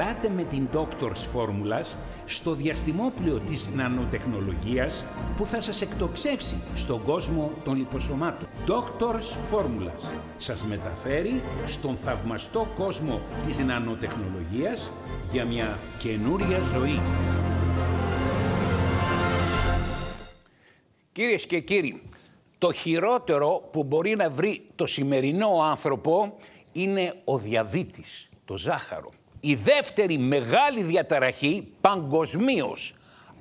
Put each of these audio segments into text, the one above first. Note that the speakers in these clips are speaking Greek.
Ελάτε με την Doctors Formulas στο διαστημόπλαιο της νανοτεχνολογίας που θα σας εκτοξεύσει στον κόσμο των λιποσωμάτων. Doctors Formulas σας μεταφέρει στον θαυμαστό κόσμο της νανοτεχνολογίας για μια καινούρια ζωή. Κυρίες και κύριοι, το χειρότερο που μπορεί να βρει το σημερινό άνθρωπο είναι ο διαβήτης, το ζάχαρο. Η δεύτερη μεγάλη διαταραχή παγκοσμίως.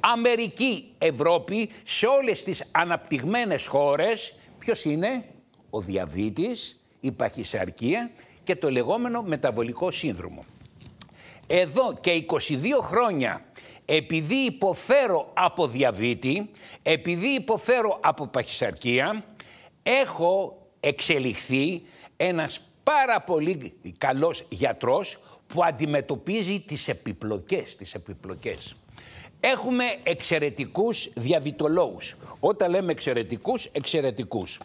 Αμερική, Ευρώπη, σε όλες τις αναπτυγμένες χώρες, ποιος είναι ο διαβήτης, η παχυσαρκία και το λεγόμενο μεταβολικό σύνδρομο. Εδώ και 22 χρόνια, επειδή υποφέρω από διαβήτη, επειδή υποφέρω από παχυσαρκία, έχω εξελιχθεί ένας πάρα πολύ καλός γιατρός, που αντιμετωπίζει τις επιπλοκές, τις επιπλοκές. Έχουμε εξαιρετικούς διαβιτολόγους. Όταν λέμε εξαιρετικούς, εξαιρετικούς.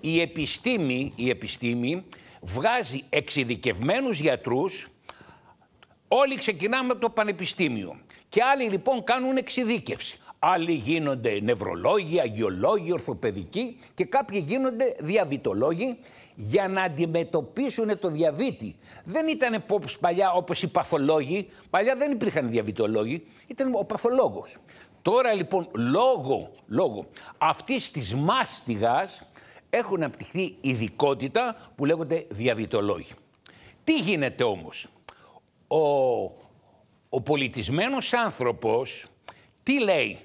Η επιστήμη, η επιστήμη βγάζει εξειδικευμένους γιατρούς, όλοι ξεκινάμε από το πανεπιστήμιο. Και άλλοι λοιπόν κάνουν εξειδίκευση. Άλλοι γίνονται νευρολόγοι, αγιολόγοι, ορθοπαιδικοί και κάποιοι γίνονται διαβητολόγοι για να αντιμετωπίσουν το διαβήτη. Δεν ήταν παλιά όπως οι παθολόγοι, παλιά δεν υπήρχαν διαβητολόγοι, ήταν ο παθολόγος. Τώρα λοιπόν λόγω, λόγω αυτής της μάστιγας έχουν απτυχθεί ειδικότητα που λέγονται διαβητολόγοι. Τι γίνεται όμως. Ο, ο πολιτισμένος άνθρωπος τι λέει.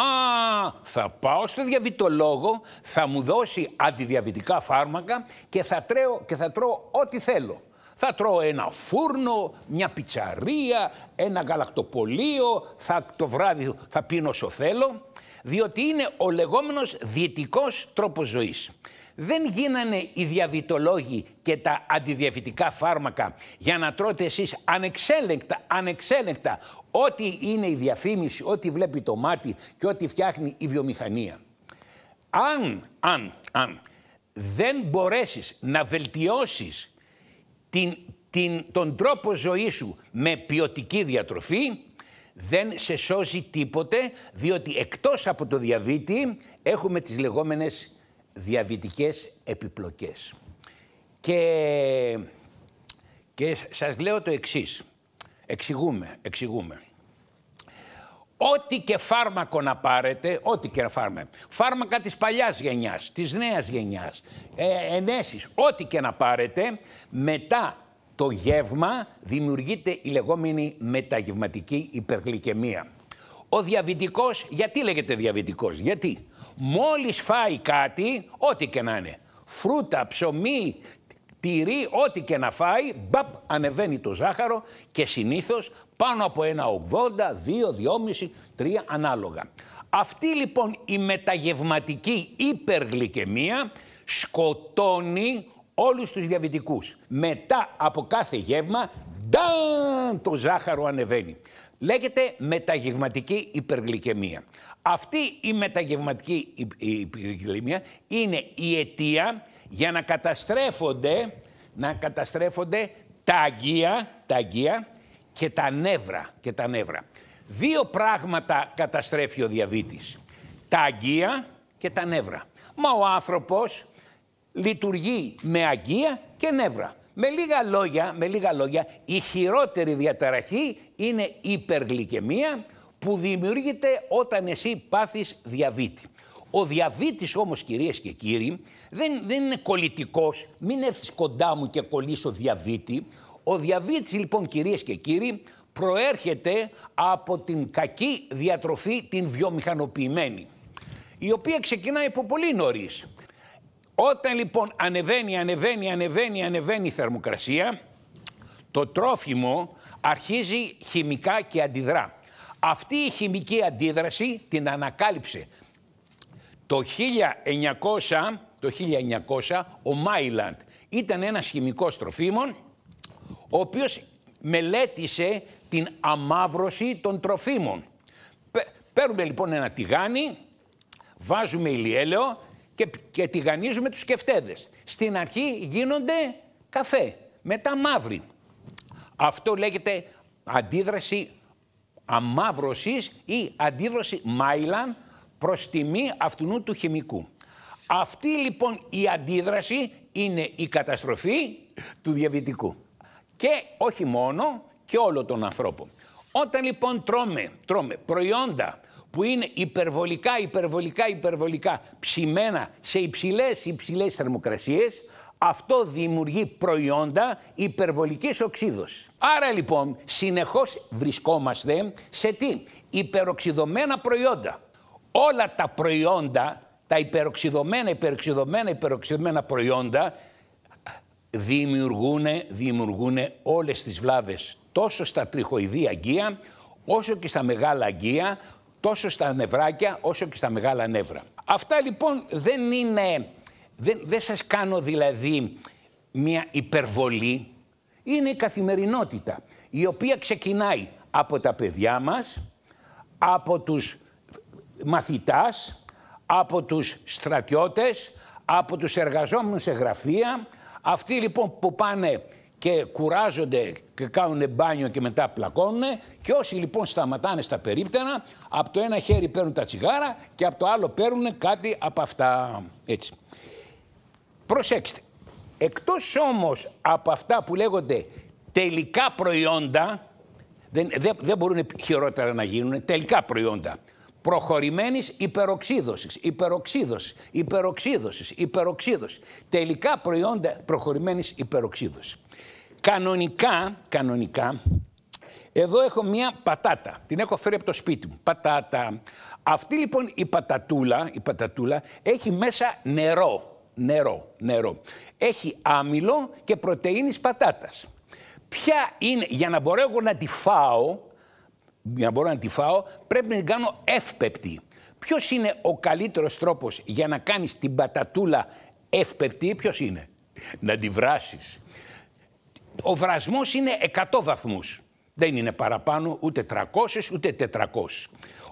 Α, θα πάω στο διαβητολόγο, θα μου δώσει αντιδιαβητικά φάρμακα και θα, τρέω, και θα τρώω ό,τι θέλω. Θα τρώω ένα φούρνο, μια πιτσαρία, ένα γαλακτοπολείο, θα, το βράδυ θα πίνω όσο θέλω, διότι είναι ο λεγόμενος διαιτικός τρόπος ζωής δεν γίνανε οι διαβητολόγοι και τα αντιδιαβητικά φάρμακα για να τρώτε εσείς ανεξέλεγκτα, ανεξέλεγκτα ό,τι είναι η διαφήμιση, ό,τι βλέπει το μάτι και ό,τι φτιάχνει η βιομηχανία. Αν, αν, αν δεν μπορέσεις να βελτιώσεις την, την, τον τρόπο ζωής σου με ποιοτική διατροφή, δεν σε σώζει τίποτε, διότι εκτός από το διαβήτη έχουμε τις λεγόμενες διαβητικές επιπλοκές. Και, και σας λέω το εξής. Εξηγούμε, εξηγούμε. Ό,τι και φάρμακο να πάρετε, ό,τι και φάρμακο, φάρμακα της παλιάς γενιάς, της νέας γενιάς, ε, ενέσεις, ό,τι και να πάρετε, μετά το γεύμα δημιουργείται η λεγόμενη μεταγευματική υπεργλυκαιμία. Ο διαβητικός, γιατί λέγεται διαβητικός, γιατί μόλις φάει κάτι, ό,τι και να είναι, φρούτα, ψωμί, τυρί, ό,τι και να φάει, μπαπ, ανεβαίνει το ζάχαρο και συνήθως πάνω από ένα 80, 2, 2,5, 3 ανάλογα. Αυτή λοιπόν η μεταγευματική υπεργλυκαιμία σκοτώνει όλους τους διαβητικούς. Μετά από κάθε γεύμα, ντάν, το ζάχαρο ανεβαίνει. Λέγεται μεταγευματική υπεργλυκαιμία. Αυτή η μεταγευματική υπηρεκλήμια είναι η αιτία για να καταστρέφονται, να καταστρέφονται τα αγία, τα αγία και τα νεύρα, και τα νεύρα. Δύο πράγματα καταστρέφει ο διαβήτης. Τα αγία και τα νεύρα. Μα ο άνθρωπος λειτουργεί με αγία και νεύρα. Με λίγα λόγια, με λίγα λόγια η χειρότερη διαταραχή είναι η που δημιουργείται όταν εσύ πάθεις διαβήτη. Ο διαβήτης όμως κυρίες και κύριοι δεν, δεν είναι κολλητικός, μην έρθεις κοντά μου και κολλήσω διαβήτη. Ο διαβήτης λοιπόν κυρίες και κύριοι προέρχεται από την κακή διατροφή την βιομηχανοποιημένη η οποία ξεκινάει από πολύ νωρίς. Όταν λοιπόν ανεβαίνει, ανεβαίνει, ανεβαίνει, ανεβαίνει η θερμοκρασία το τρόφιμο αρχίζει χημικά και αντιδρά. Αυτή η χημική αντίδραση την ανακάλυψε το 1900, το 1900 ο Μάιλαντ. Ήταν ένας χημικός τροφίμων ο οποίος μελέτησε την αμάυρωση των τροφίμων. Παίρνουμε λοιπόν ένα τηγάνι, βάζουμε ηλιέλαιο και, και τηγανίζουμε τους κεφτέδες. Στην αρχή γίνονται καφέ, μετά μαύροι. Αυτό λέγεται αντίδραση αμαύρωσης ή αντίδραση μάιλαν προς τιμή αυτού του χημικού. Αυτή λοιπόν η αντίδραση είναι η καταστροφή του διαβητικού. Και όχι μόνο, και όλο τον ανθρώπο. Όταν λοιπόν τρώμε, τρώμε προϊόντα που είναι υπερβολικά, υπερβολικά, υπερβολικά ψημένα σε υψηλές, υψηλές θερμοκρασίες, αυτό δημιουργεί προϊόντα υπερβολικής οξείδωσης. Άρα λοιπόν συνεχώς βρισκόμαστε σε τι, υπεροξιδωμένα προϊόντα. Όλα τα προϊόντα, τα υπεροξιδωμένα, υπεροξιδωμένα, υπεροξιδωμένα προϊόντα δημιουργούν, δημιουργούν όλες τις βλάβες τόσο στα τριχοειδή αγκία όσο και στα μεγάλα αγκία, τόσο στα νευράκια όσο και στα μεγάλα νεύρα. Αυτά λοιπόν δεν είναι δεν, δεν σας κάνω δηλαδή μια υπερβολή. Είναι η καθημερινότητα, η οποία ξεκινάει από τα παιδιά μας, από τους μαθητάς, από τους στρατιώτες, από τους εργαζόμενους σε γραφεία. Αυτοί λοιπόν που πάνε και κουράζονται και κάνουν μπάνιο και μετά πλακώνουν και όσοι λοιπόν σταματάνε στα περίπτερα, από το ένα χέρι παίρνουν τα τσιγάρα και από το άλλο παίρνουν κάτι από αυτά. Έτσι. Προσέξτε, εκτός όμως από αυτά που λέγονται τελικά προϊόντα, δεν, δεν, δεν μπορούν χειρότερα να γίνουν, τελικά προϊόντα, προχωρημένης υπεροξίδωσης, υπεροξίδωσης, υπεροξίδωσης, υπεροξίδωσης. Τελικά προϊόντα προχωρημένης υπεροξίδωσης. Κανονικά, κανονικά, εδώ έχω μία πατάτα. Την έχω φέρει από το σπίτι μου. Πατάτα. Αυτή λοιπόν η πατατούλα, η πατατούλα έχει μέσα νερό νερό, νερό. Έχει άμυλο και πρωτεΐνης πατάτας. Ποια είναι, για να μπορώ να τη φάω, για να μπορώ να τη φάω, πρέπει να την κάνω εύπεπτη. Ποιος είναι ο καλύτερος τρόπος για να κάνεις την πατατούλα εύπεπτη, ποιος είναι. Να τη βράσεις. Ο βρασμός είναι 100 βαθμούς. Δεν είναι παραπάνω ούτε 300 ούτε 400.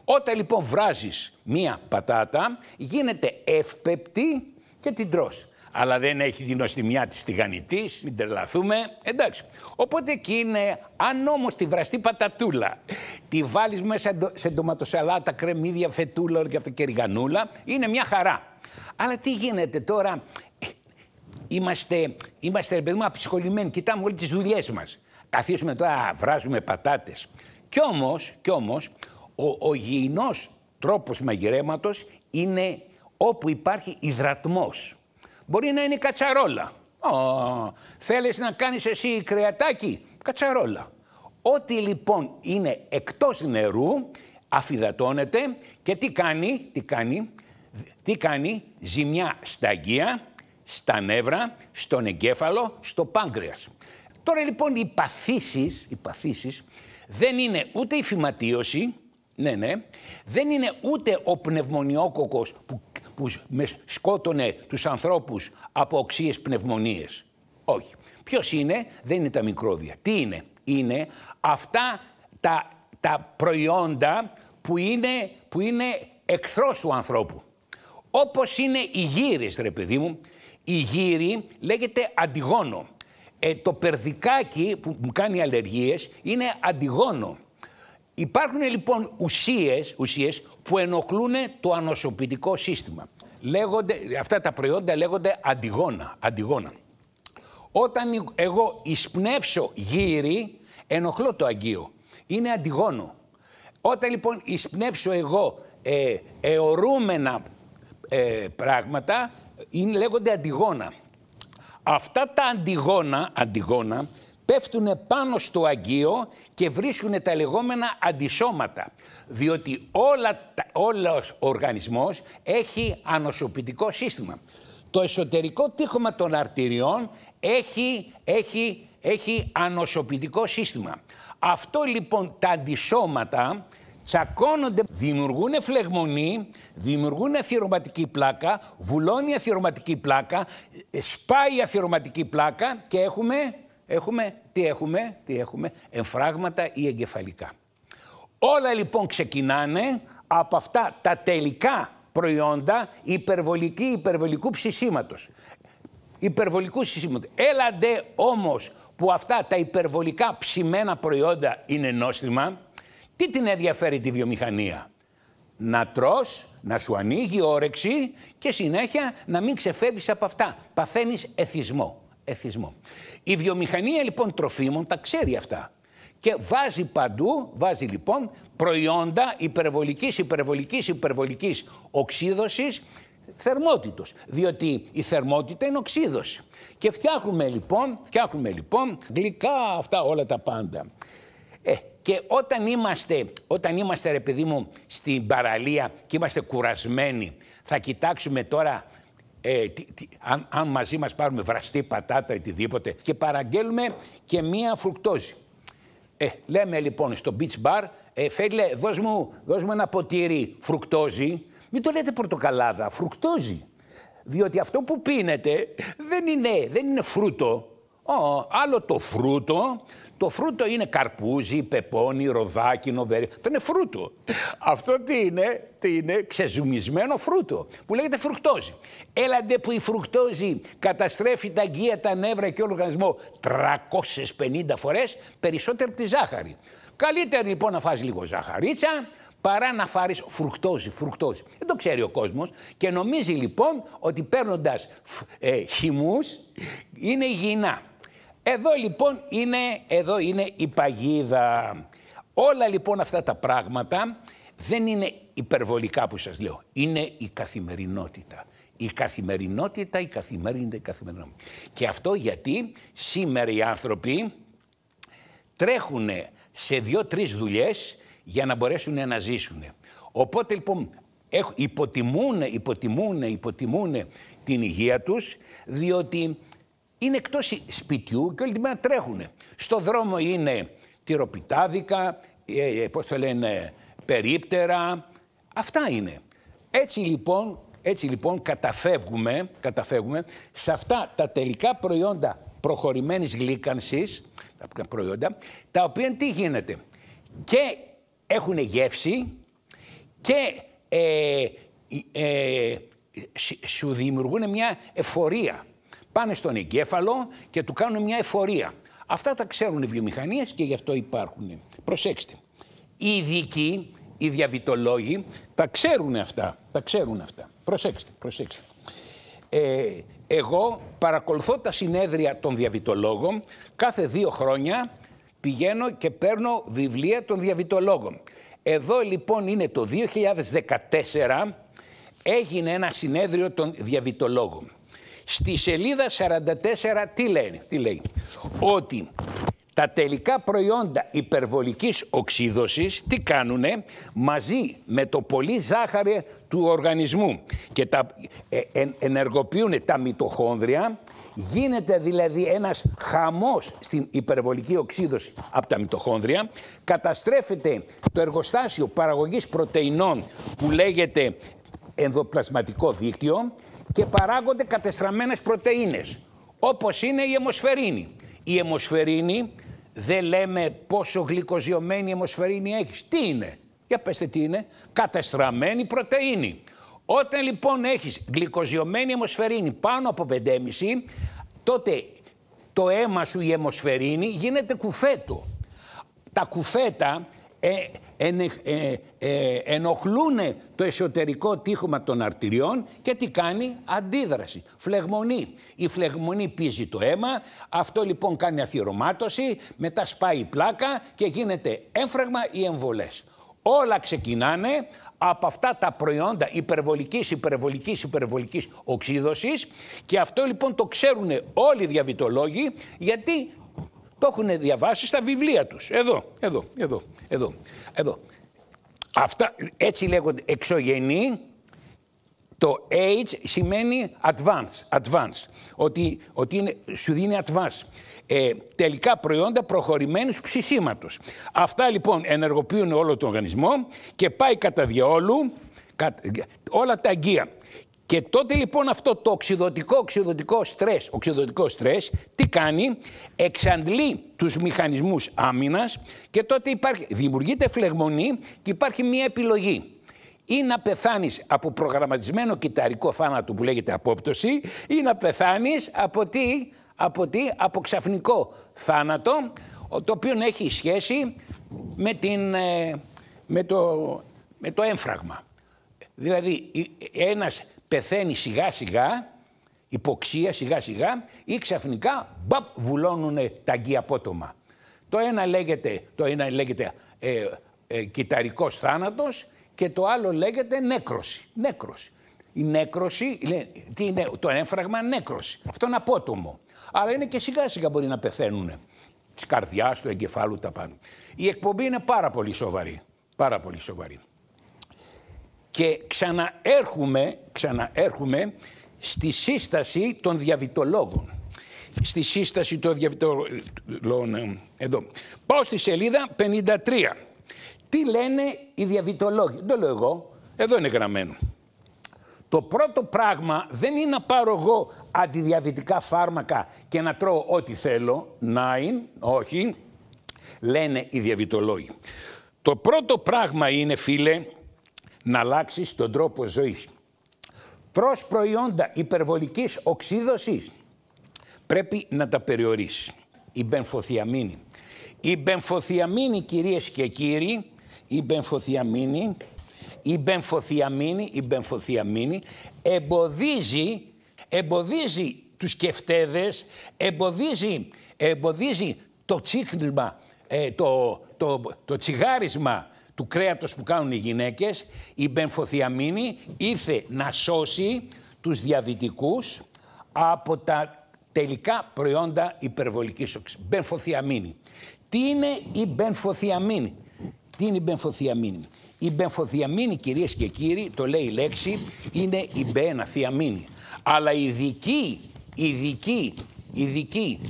Όταν λοιπόν βράζεις μία πατάτα, γίνεται εύπεπτη και την τρως. Αλλά δεν έχει την νοστιμιά της τηγανητής. μην τρελαθούμε. Εντάξει. Οπότε εκεί είναι, αν όμως τη βραστή πατατούλα τη βάλεις μέσα σε ντοματοσαλάτα, κρεμμύδια, φετούλα και αυτά και ριγανούλα, είναι μια χαρά. Αλλά τι γίνεται τώρα, ε, είμαστε, είμαστε ρε παιδί μου απεισχολημένοι, κοιτάμε όλες τις δουλειές μας. Καθίσουμε τώρα, βράζουμε πατάτες. Κι όμως, κι όμως ο, ο γηινός τρόπος μαγειρέματος είναι όπου υπάρχει υδρατμός. Μπορεί να είναι κατσαρόλα. Ω, θέλεις να κάνεις εσύ κρεατάκι, κατσαρόλα. Ό,τι λοιπόν είναι εκτός νερού αφυδατώνεται και τι κάνει, τι κάνει, τι κάνει ζημιά στα αγκία, στα νεύρα, στον εγκέφαλο, στο πάγκρεας. Τώρα λοιπόν οι παθήσεις, οι παθήσεις δεν είναι ούτε η φυματίωση, ναι, ναι. Δεν είναι ούτε ο πνευμονιόκοκος που που σκότωνε τους ανθρώπους από οξύες πνευμονίες. Όχι. Ποιος είναι, δεν είναι τα μικρόβια. Τι είναι, είναι αυτά τα, προϊόντα που είναι, που είναι εχθρός του ανθρώπου. Όπως είναι οι γύρες, ρε παιδί μου. Η γύρι λέγεται αντιγόνο. Ε, το περδικάκι που μου κάνει αλλεργίες είναι αντιγόνο. Υπάρχουν λοιπόν ουσίες, ουσίες που ενοχλούν το ανοσοποιητικό σύστημα. Λέγονται, αυτά τα προϊόντα λέγονται αντιγόνα. αντιγόνα. Όταν εγώ εισπνεύσω γύρι, ενοχλώ το αγγείο. Είναι αντιγόνο. Όταν λοιπόν εισπνεύσω εγώ ε, αιωρούμενα ε, πράγματα, είναι, λέγονται αντιγόνα. Αυτά τα αντιγόνα, αντιγόνα πέφτουν πάνω στο αγγείο και βρίσκουν τα λεγόμενα αντισώματα. Διότι όλα, όλος ο οργανισμός έχει ανοσοποιητικό σύστημα. Το εσωτερικό τείχομα των αρτηριών έχει, έχει, έχει ανοσοποιητικό σύστημα. Αυτό λοιπόν τα αντισώματα τσακώνονται, δημιουργούν φλεγμονή, δημιουργούν αθυρωματική πλάκα, βουλώνει αθυρωματική πλάκα, σπάει αθυρωματική πλάκα και έχουμε Έχουμε, τι έχουμε, τι έχουμε, εμφράγματα ή εγκεφαλικά. Όλα λοιπόν ξεκινάνε από αυτά τα τελικά προϊόντα υπερβολική, υπερβολικού ψησίματος. Υπερβολικού ψησίματος. Έλαντε όμως που αυτά τα υπερβολικά ψημένα προϊόντα είναι νόστιμα, τι την ενδιαφέρει τη βιομηχανία. Να τρως, να σου ανοίγει όρεξη και συνέχεια να μην ξεφεύγεις από αυτά. Παθαίνεις εθισμό εθισμό. Η βιομηχανία λοιπόν τροφίμων τα ξέρει αυτά και βάζει παντού, βάζει λοιπόν προϊόντα υπερβολικής, υπερβολικής, υπερβολικής οξύδωσης θερμότητος, διότι η θερμότητα είναι οξύδωση. Και φτιάχνουμε λοιπόν, φτιάχνουμε λοιπόν γλυκά αυτά όλα τα πάντα. Ε, και όταν είμαστε, όταν είμαστε ρε παιδί μου στην παραλία και είμαστε κουρασμένοι, θα κοιτάξουμε τώρα ε, αν, μαζί μας πάρουμε βραστή πατάτα ή οτιδήποτε και παραγγέλουμε και μία φρουκτόζη. Ε, λέμε λοιπόν στο beach bar, ε, φέλε, δώσ' μου, δώσ μου ένα ποτήρι φρουκτόζη, μην το λέτε πορτοκαλάδα, φρουκτόζη. Διότι αυτό που πίνετε δεν είναι, δεν είναι φρούτο. άλλο το φρούτο, το φρούτο είναι καρπούζι, πεπόνι, ροδάκινο, νοβέρι. Το είναι φρούτο. Αυτό τι είναι, τι είναι, ξεζουμισμένο φρούτο που λέγεται φρουκτόζι. Έλαντε που η φρουκτόζι καταστρέφει τα αγκία, τα νεύρα και όλο οργανισμό 350 φορές περισσότερο από τη ζάχαρη. Καλύτερα λοιπόν να φας λίγο ζαχαρίτσα, παρά να φάρεις φρουκτόζι, φρουκτόζι. Δεν το ξέρει ο κόσμος και νομίζει λοιπόν ότι παίρνοντας ε, χυμούς είναι υγιεινά. Εδώ λοιπόν είναι, εδώ είναι η παγίδα. Όλα λοιπόν αυτά τα πράγματα δεν είναι υπερβολικά που σας λέω. Είναι η καθημερινότητα. Η καθημερινότητα, η καθημερινότητα, η καθημερινότητα. Και αυτό γιατί σήμερα οι άνθρωποι τρέχουν σε δύο-τρεις δουλειές για να μπορέσουν να ζήσουν. Οπότε λοιπόν υποτιμούν, υποτιμούν, υποτιμούν την υγεία τους, διότι είναι εκτός σπιτιού και όλη τη μέρα τρέχουν. Στο δρόμο είναι τυροπιτάδικα, ε, ε το λένε, περίπτερα. Αυτά είναι. Έτσι λοιπόν, έτσι λοιπόν καταφεύγουμε, καταφεύγουμε σε αυτά τα τελικά προϊόντα προχωρημένης γλύκανσης, τα προϊόντα, τα οποία τι γίνεται. Και έχουν γεύση και ε, ε, σου δημιουργούν μια εφορία πάνε στον εγκέφαλο και του κάνουν μια εφορία. Αυτά τα ξέρουν οι βιομηχανίες και γι' αυτό υπάρχουν. Προσέξτε, οι ειδικοί, οι διαβητολόγοι τα ξέρουν αυτά, τα ξέρουν αυτά. Προσέξτε, προσέξτε. Ε, εγώ παρακολουθώ τα συνέδρια των διαβητολόγων. Κάθε δύο χρόνια πηγαίνω και παίρνω βιβλία των διαβητολόγων. Εδώ λοιπόν είναι το 2014 έγινε ένα συνέδριο των διαβητολόγων. Στη σελίδα 44 τι λένε, τι λέει, ότι τα τελικά προϊόντα υπερβολικής οξύδωσης τι κάνουνε μαζί με το πολύ ζάχαρη του οργανισμού και τα ε, ε ενεργοποιούν τα μυτοχόνδρια Γίνεται δηλαδή ένας χαμός στην υπερβολική οξύδωση από τα μυτοχόνδρια. Καταστρέφεται το εργοστάσιο παραγωγής πρωτεϊνών που λέγεται ενδοπλασματικό δίκτυο και παράγονται κατεστραμμένες πρωτεΐνες, όπως είναι η αιμοσφαιρίνη. Η αιμοσφαιρίνη, δεν λέμε πόσο γλυκοζιωμένη αιμοσφαιρίνη έχεις. Τι είναι, για πέστε τι είναι, κατεστραμμένη πρωτεΐνη. Όταν λοιπόν έχεις γλυκοζιωμένη αιμοσφαιρίνη πάνω από 5,5, τότε το αίμα σου η αιμοσφαιρίνη γίνεται κουφέτο. Τα κουφέτα ε, εν, ε, ε ενοχλούν το εσωτερικό τείχομα των αρτηριών και τι κάνει, αντίδραση, φλεγμονή. Η φλεγμονή πίζει το αίμα, αυτό λοιπόν κάνει αθυρωμάτωση, μετά σπάει η πλάκα και γίνεται έφραγμα ή εμβολές. Όλα ξεκινάνε από αυτά τα προϊόντα υπερβολικής, υπερβολικής, υπερβολικής οξύδωσης και αυτό λοιπόν το ξέρουν όλοι οι διαβητολόγοι γιατί το έχουν διαβάσει στα βιβλία τους. Εδώ, εδώ, εδώ, εδώ. Εδώ. Αυτά έτσι λέγονται εξωγενή. Το age σημαίνει advanced, advanced ότι, ότι είναι, σου δίνει advanced. Ε, τελικά προϊόντα προχωρημένους ψησίματος. Αυτά λοιπόν ενεργοποιούν όλο τον οργανισμό και πάει κατά διαόλου όλα τα αγκία. Και τότε λοιπόν αυτό το οξυδοτικό, οξυδοτικό στρες, οξυδοτικό στρες, τι κάνει, εξαντλεί τους μηχανισμούς άμυνας και τότε υπάρχει, δημιουργείται φλεγμονή και υπάρχει μια επιλογή. Ή να πεθάνεις από προγραμματισμένο κυταρικό θάνατο που λέγεται απόπτωση ή να πεθάνεις από τι, από, τι, από ξαφνικό θάνατο το οποίο έχει σχέση με, την, ε, με, το, με το έμφραγμα. Δηλαδή ένας πεθαίνει σιγά σιγά, υποξία σιγά σιγά ή ξαφνικά μπαπ βουλώνουν τα αγκία απότομα. Το ένα λέγεται, το ένα λέγεται ε, ε, κυταρικός θάνατος και το άλλο λέγεται νέκρωση. νέκρωση. Η νέκρωση, τι είναι, το έμφραγμα νέκρωση. Αυτό είναι απότομο. Αλλά είναι και σιγά σιγά μπορεί να πεθαίνουν. Της καρδιάς, του εγκεφάλου, τα πάνω. Η εκπομπή είναι πάρα πολύ σοβαρή. Πάρα πολύ σοβαρή. Και ξαναέρχομαι, ξαναέρχομαι στη σύσταση των διαβητολόγων. Στη σύσταση των διαβητολόγων, ε, εδώ. Πάω στη σελίδα 53. Τι λένε οι διαβητολόγοι. Δεν το λέω εγώ. Εδώ είναι γραμμένο. Το πρώτο πράγμα δεν είναι να πάρω εγώ αντιδιαβητικά φάρμακα και να τρώω ό,τι θέλω. Νάιν, όχι, λένε οι διαβητολόγοι. Το πρώτο πράγμα είναι, φίλε, να αλλάξεις τον τρόπο ζωής. Προς προϊόντα υπερβολικής οξύδωσης πρέπει να τα περιορίσεις. Η μπενφοθιαμίνη. Η μπενφοθιαμίνη κυρίες και κύριοι, η μπενφοθιαμίνη, η μπενφοθιαμίνη, η μπενφοθιαμίνη εμποδίζει, εμποδίζει τους κεφτέδες, εμποδίζει, εμποδίζει το τσίκνισμα, ε, το, το, το τσιγάρισμα του κρέατος που κάνουν οι γυναίκες, η μπενφοθιαμίνη ήρθε να σώσει τους διαβητικούς από τα τελικά προϊόντα υπερβολικής όξης Μπενφοθιαμίνη. Τι είναι η μπενφοθιαμίνη. Τι είναι η μπενφοθιαμίνη. Η μπενφοθιαμίνη κυρίες και κύριοι, το λέει η λέξη, είναι η μπέναθιαμίνη. Αλλά η δική η δική, η δική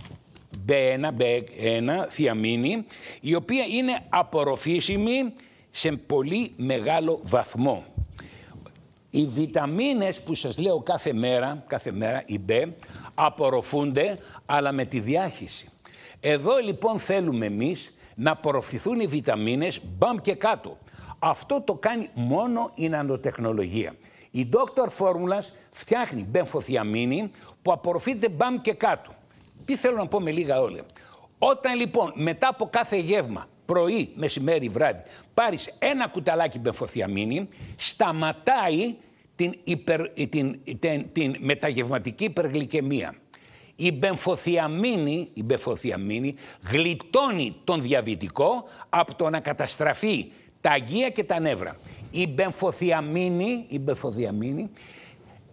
b B1, B1, θιαμίνη, η οποία είναι απορροφήσιμη σε πολύ μεγάλο βαθμό. Οι βιταμίνες που σας λέω κάθε μέρα, κάθε μέρα η B, απορροφούνται αλλά με τη διάχυση. Εδώ λοιπόν θέλουμε εμείς να απορροφηθούν οι βιταμίνες μπαμ και κάτω. Αυτό το κάνει μόνο η νανοτεχνολογία. Η Dr. Formulas φτιάχνει μπεμφοθιαμίνη που απορροφείται μπαμ και κάτω. Τι θέλω να πω με λίγα όλα. Όταν λοιπόν μετά από κάθε γεύμα πρωί, μεσημέρι, βράδυ, πάρεις ένα κουταλάκι μπεμφοθιαμίνη, σταματάει την, υπερ, την, την, την μεταγευματική υπεργλυκαιμία. Η μπεμφοθιαμίνη η μπεμφοθιαμίνη γλιτώνει τον διαβητικό από το να καταστραφεί τα αγγεία και τα νεύρα. Η μπεμφοθιαμίνη η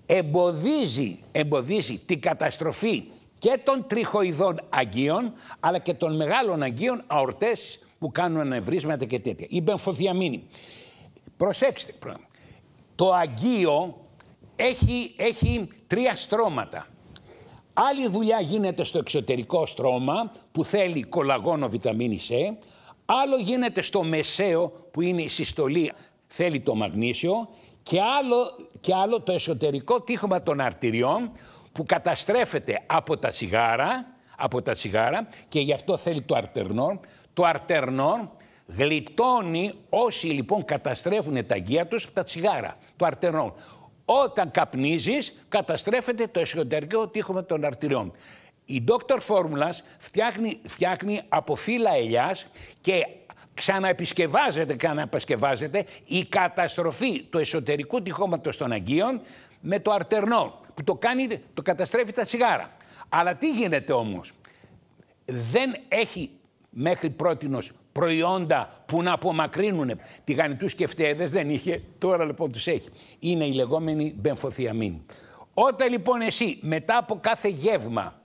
εμποδίζει, εμποδίζει την καταστροφή και των τριχοειδών αγγείων, αλλά και των μεγάλων αγγείων αορτές, που κάνουν ανεβρίσματα και τέτοια. Η μπεμφοδιαμίνη. Προσέξτε Το αγκείο έχει, έχει τρία στρώματα. Άλλη δουλειά γίνεται στο εξωτερικό στρώμα που θέλει κολαγόνο βιταμίνη C. Άλλο γίνεται στο μεσαίο που είναι η συστολή θέλει το μαγνήσιο. Και άλλο, και άλλο το εσωτερικό τείχομα των αρτηριών που καταστρέφεται από τα τσιγάρα, από τα και γι' αυτό θέλει το αρτερνό, το αρτερνό γλιτώνει όσοι λοιπόν καταστρέφουν τα αγκία τους τα τσιγάρα, το αρτερνό. Όταν καπνίζεις καταστρέφεται το εσωτερικό τείχο τον αρτηριών. Η Dr. Formulas φτιάχνει, φτιάχνει από φύλλα ελιάς και ξαναεπισκευάζεται, η καταστροφή του εσωτερικού τυχώματος των αγκίων με το αρτερνό που το, το καταστρέφει τα τσιγάρα. Αλλά τι γίνεται όμως. Δεν έχει μέχρι πρότινος προϊόντα που να απομακρύνουν τηγανιτούς και φταίδες δεν είχε, τώρα λοιπόν τους έχει. Είναι η λεγόμενη μπεμφοθιαμίνη. Όταν λοιπόν εσύ μετά από κάθε γεύμα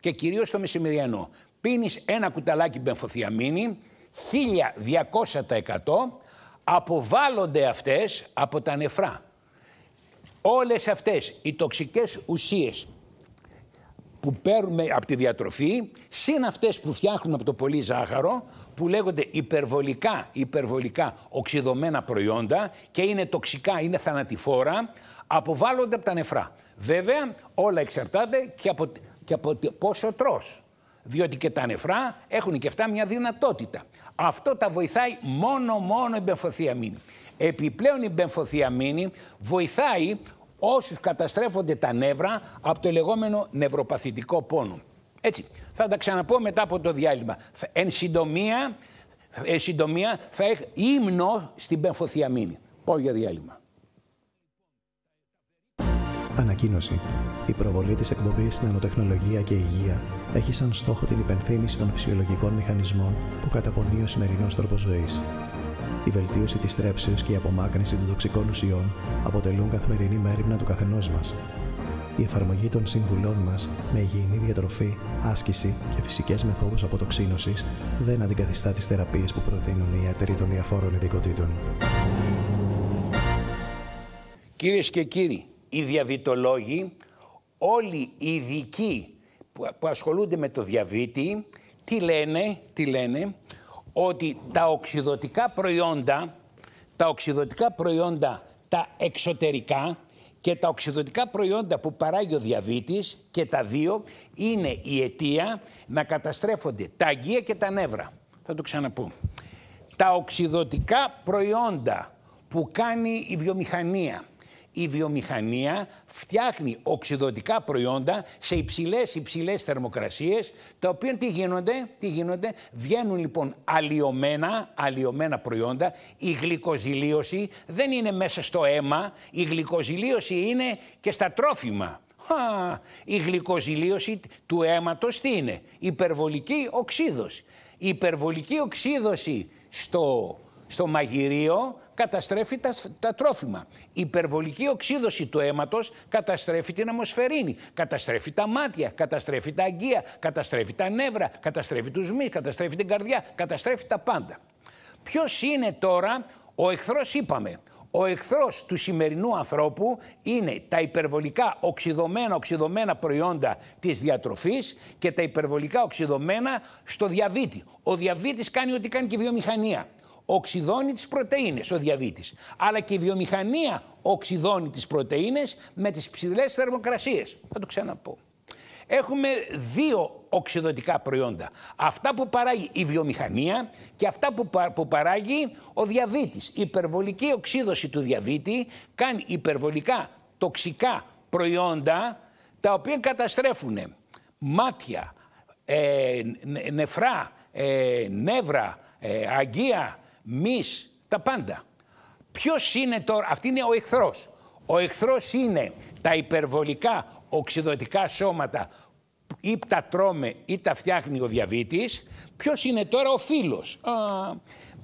και κυρίως το μεσημεριανό πίνεις ένα κουταλάκι μπεμφοθιαμίνη 1200% αποβάλλονται αυτές από τα νεφρά. Όλες αυτές οι τοξικές ουσίες που παίρνουμε από τη διατροφή, συν αυτές που φτιάχνουν από το πολύ ζάχαρο, που λέγονται υπερβολικά, υπερβολικά οξυδωμένα προϊόντα και είναι τοξικά, είναι θανατηφόρα, αποβάλλονται από τα νεφρά. Βέβαια, όλα εξαρτάται και από, και από πόσο τρως. Διότι και τα νεφρά έχουν και αυτά μια δυνατότητα. Αυτό τα βοηθάει μόνο μόνο η μήνη. Επιπλέον η μήνη βοηθάει Όσους καταστρέφονται τα νεύρα από το λεγόμενο νευροπαθητικό πόνο. Έτσι, θα τα ξαναπώ μετά από το διάλειμμα. Εν συντομία, θα έχει ύμνο στην πεμφοθιαμίνη. Πάω για διάλειμμα. Ανακοίνωση. Η προβολή της εκπομπής Νανοτεχνολογία και Υγεία έχει σαν στόχο την υπενθύμηση των φυσιολογικών μηχανισμών που καταπονεί ο σημερινός τρόπος ζωής. Η βελτίωση της θρέψεω και η απομάκρυνση των τοξικών ουσιών αποτελούν καθημερινή μέρημνα του καθενός μας. Η εφαρμογή των συμβουλών μας με υγιεινή διατροφή, άσκηση και φυσικές μεθόδους αποτοξίνωσης δεν αντικαθιστά τις θεραπείες που προτείνουν οι ιατροί των διαφόρων ειδικοτήτων. Κυρίες και κύριοι, οι διαβητολόγοι, όλοι οι ειδικοί που ασχολούνται με το διαβήτη, τι λένε, τι λένε, ότι τα οξυδοτικά προϊόντα, τα οξυδοτικά προϊόντα τα εξωτερικά και τα οξυδοτικά προϊόντα που παράγει ο διαβήτης και τα δύο είναι η αιτία να καταστρέφονται τα αγγεία και τα νεύρα. Θα το ξαναπώ. Τα οξυδοτικά προϊόντα που κάνει η βιομηχανία, η βιομηχανία φτιάχνει οξυδοτικά προϊόντα σε υψηλές υψηλές θερμοκρασίες, τα οποία τι γίνονται, τι γίνονται, βγαίνουν λοιπόν αλλοιωμένα, αλλοιωμένα προϊόντα. Η γλυκοζηλίωση δεν είναι μέσα στο αίμα, η γλυκοζηλίωση είναι και στα τρόφιμα. Α, η γλυκοζηλίωση του αίματος τι είναι, υπερβολική οξύδωση. Η υπερβολική οξύδωση στο, στο μαγειρίο καταστρέφει τα, τρόφιμα. Η υπερβολική οξύδωση του αίματος καταστρέφει την αμοσφαιρίνη, καταστρέφει τα μάτια, καταστρέφει τα αγκία, καταστρέφει τα νεύρα, καταστρέφει τους μυς, καταστρέφει την καρδιά, καταστρέφει τα πάντα. Ποιος είναι τώρα ο εχθρός είπαμε. Ο εχθρός του σημερινού ανθρώπου είναι τα υπερβολικά οξυδωμένα, οξυδωμένα προϊόντα της διατροφής και τα υπερβολικά οξυδωμένα στο διαβήτη. Ο διαβήτης κάνει ό,τι κάνει και η βιομηχανία οξυδώνει τις πρωτεΐνες ο διαβήτης, αλλά και η βιομηχανία οξυδώνει τις πρωτεΐνες με τις ψηλές θερμοκρασίες. Θα το ξαναπώ. Έχουμε δύο οξυδοτικά προϊόντα. Αυτά που παράγει η βιομηχανία και αυτά που, παράγει ο διαβήτης. Η υπερβολική οξύδωση του διαβήτη κάνει υπερβολικά τοξικά προϊόντα τα οποία καταστρέφουν μάτια, ε, νεφρά, ε, νεύρα, ε, μυς, τα πάντα. Ποιος είναι τώρα, αυτή είναι ο εχθρός. Ο εχθρός είναι τα υπερβολικά οξυδοτικά σώματα ή τα τρώμε ή τα φτιάχνει ο διαβήτης. Ποιος είναι τώρα ο φίλος.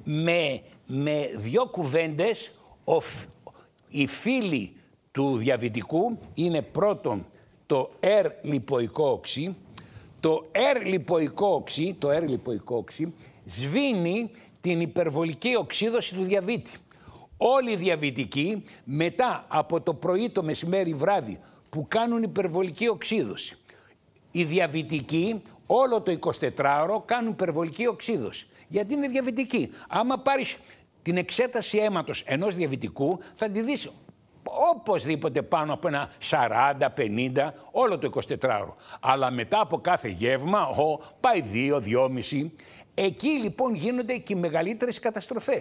με, με δυο κουβέντες οι φίλοι του διαβητικού είναι πρώτον το ερ λιποϊκό οξύ. Το ερ λιποϊκό οξύ, το ερ λιποϊκό οξύ σβήνει την υπερβολική οξύδωση του διαβήτη. Όλοι οι διαβητικοί μετά από το πρωί, το μεσημέρι, βράδυ που κάνουν υπερβολική οξύδωση. Οι διαβητικοί όλο το 24ωρο κάνουν υπερβολική οξύδωση. Γιατί είναι διαβητικοί. Άμα πάρεις την εξέταση αίματος ενός διαβητικού θα τη δεις οπωσδήποτε πάνω από ένα 40, 50, όλο το 24ωρο. Αλλά μετά από κάθε γεύμα, ο, πάει 2, 2,5. Εκεί λοιπόν γίνονται και οι μεγαλύτερες καταστροφές.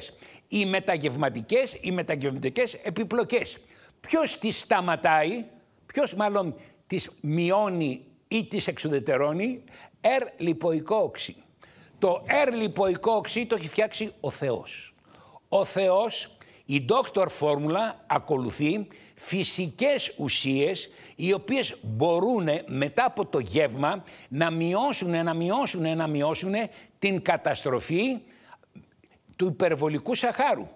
Οι μεταγευματικές, οι μεταγευματικές επιπλοκές. Ποιος τις σταματάει, ποιος μάλλον τις μειώνει ή τις εξουδετερώνει, ερ λιποϊκό οξύ. Το ερ λιποϊκό οξύ το έχει φτιάξει ο Θεός. Ο Θεός η ντόκτορ φόρμουλα ακολουθεί φυσικές ουσίες οι οποίες μπορούν μετά από το γεύμα να μειώσουν, να μειώσουν, να μειώσουν την καταστροφή του υπερβολικού σαχάρου.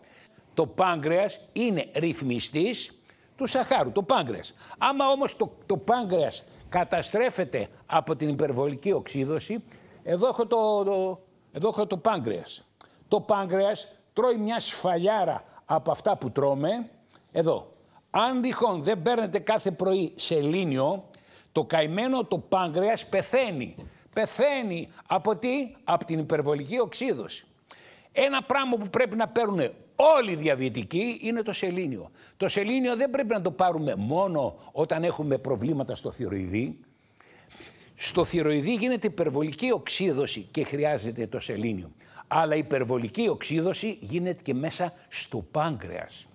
Το πάγκρεας είναι ρυθμιστής του σαχάρου, το πάγκρεας. Άμα όμως το, το πάγκρεας καταστρέφεται από την υπερβολική οξύδωση, εδώ έχω το, το, εδώ έχω το πάγκρεας. Το τρώει μια σφαλιάρα από αυτά που τρώμε. Εδώ. Αν τυχόν δεν παίρνετε κάθε πρωί σελήνιο, το καημένο το πάγκρεας πεθαίνει. Πεθαίνει από τι? Από την υπερβολική οξύδωση. Ένα πράγμα που πρέπει να παίρνουν όλοι οι διαβητικοί είναι το σελήνιο. Το σελήνιο δεν πρέπει να το πάρουμε μόνο όταν έχουμε προβλήματα στο θηροειδή. Στο θηροειδή γίνεται υπερβολική οξύδωση και χρειάζεται το σελήνιο. Αλλά η υπερβολική οξύδωση γίνεται και μέσα στο πάγκρεας.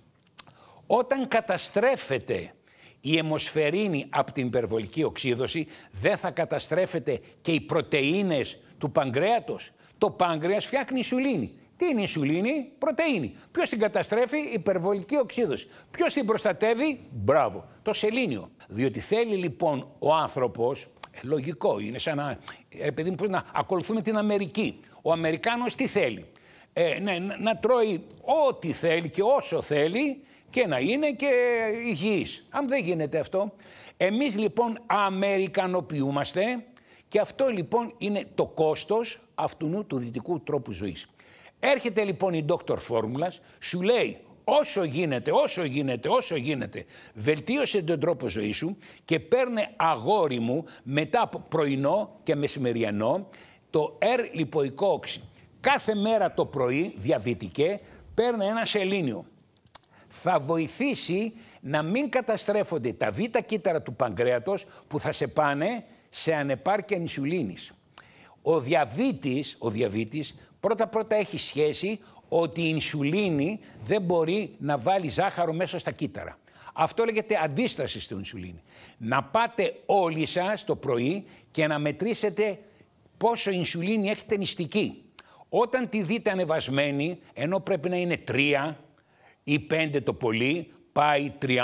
Όταν καταστρέφεται η αιμοσφαιρίνη από την υπερβολική οξύδωση, δεν θα καταστρέφεται και οι πρωτεΐνες του παγκρέατος. Το πάγκρεας φτιάχνει ισουλίνη. Τι είναι η σουλήνη, πρωτεΐνη. Ποιος την καταστρέφει, υπερβολική οξύδωση. Ποιος την προστατεύει, μπράβο, το σελήνιο. Διότι θέλει λοιπόν ο άνθρωπος, ε, λογικό είναι, σαν επειδή να ακολουθούμε την Αμερική. Ο Αμερικάνος τι θέλει. Ε, ναι, να τρώει ό,τι θέλει και όσο θέλει και να είναι και υγιής. Αν δεν γίνεται αυτό. Εμείς λοιπόν αμερικανοποιούμαστε και αυτό λοιπόν είναι το κόστος αυτού του δυτικού τρόπου ζωής. Έρχεται λοιπόν η Dr. Formula, σου λέει όσο γίνεται, όσο γίνεται, όσο γίνεται, βελτίωσε τον τρόπο ζωής σου και παίρνε αγόρι μου μετά από πρωινό και μεσημεριανό το R-λιποϊκό Κάθε μέρα το πρωί, διαβητικέ, παίρνει ένα σελήνιο. Θα βοηθήσει να μην καταστρέφονται τα β' κύτταρα του παγκρέατος που θα σε πάνε σε ανεπάρκεια ενσουλίνης. Ο διαβήτης, ο διαβήτης πρώτα-πρώτα έχει σχέση ότι η ινσουλίνη δεν μπορεί να βάλει ζάχαρο μέσα στα κύτταρα. Αυτό λέγεται αντίσταση στην ινσουλίνη. Να πάτε όλοι σας το πρωί και να μετρήσετε πόσο ινσουλίνη έχετε νηστική. Όταν τη δείτε ανεβασμένη, ενώ πρέπει να είναι 3 ή 5 το πολύ, πάει 30,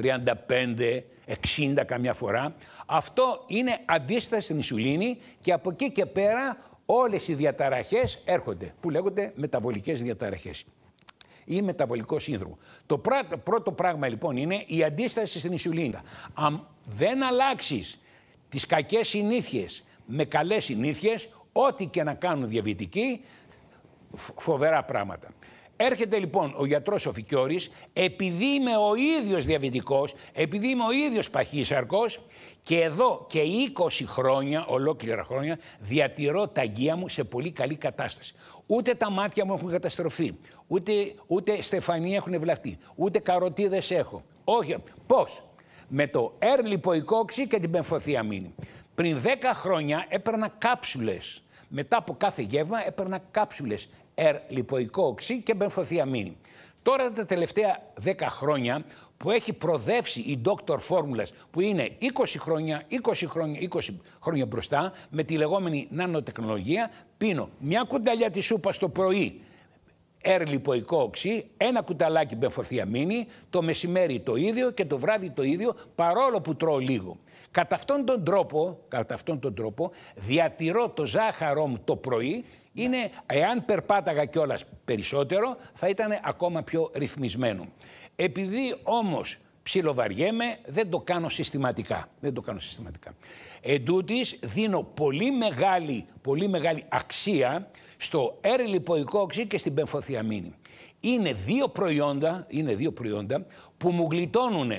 35, 60 καμιά φορά. Αυτό είναι αντίσταση στην Ινσουλίνη και από εκεί και πέρα όλες οι διαταραχές έρχονται, που λέγονται μεταβολικές διαταραχές ή μεταβολικό σύνδρομο. Το πρώτο πράγμα λοιπόν είναι η αντίσταση στην Ινσουλίνη. Αν δεν αλλάξεις τις κακές συνήθειες, με καλές συνήθειες, ό,τι και να κάνουν διαβητικοί, φοβερά πράγματα. Έρχεται λοιπόν ο γιατρός ο Φικιώρης, επειδή είμαι ο ίδιος διαβητικός, επειδή είμαι ο ίδιος παχύσαρκος και εδώ και 20 χρόνια, ολόκληρα χρόνια, διατηρώ τα αγκία μου σε πολύ καλή κατάσταση. Ούτε τα μάτια μου έχουν καταστροφεί, ούτε, ούτε στεφανία έχουν ευλαχτεί, ούτε καροτίδες έχω. Όχι, πώς, με το έρλιπο οικόξι και την πεμφωθία μήνυ. Πριν 10 χρόνια έπαιρνα κάψουλες, Μετά από κάθε γεύμα έπαιρνα κάψουλες. ερ λιποϊκό οξύ και μπενφοθιαμίνη. Τώρα τα τελευταία 10 χρόνια που έχει προδεύσει η Dr. Formulas που είναι 20 χρόνια, 20 χρόνια, 20 χρόνια μπροστά με τη λεγόμενη νανοτεχνολογία πίνω μια κουνταλιά της σούπας το πρωί ερ λιποϊκό οξύ, ένα κουταλάκι μπενφοθιαμίνη, το μεσημέρι το ίδιο και το βράδυ το ίδιο παρόλο που τρώω λίγο. Κατά αυτόν τον τρόπο, κατά αυτόν τον τρόπο διατηρώ το ζάχαρό μου το πρωί. Είναι, εάν περπάταγα κιόλας περισσότερο, θα ήταν ακόμα πιο ρυθμισμένο. Επειδή όμως ψιλοβαριέμαι, δεν το κάνω συστηματικά. Δεν το κάνω συστηματικά. Εν τούτης, δίνω πολύ μεγάλη, πολύ μεγάλη αξία στο έρηλιποϊκό και στην πεμφωθιαμίνη. Είναι δύο προϊόντα, είναι δύο προϊόντα που μου γλιτώνουν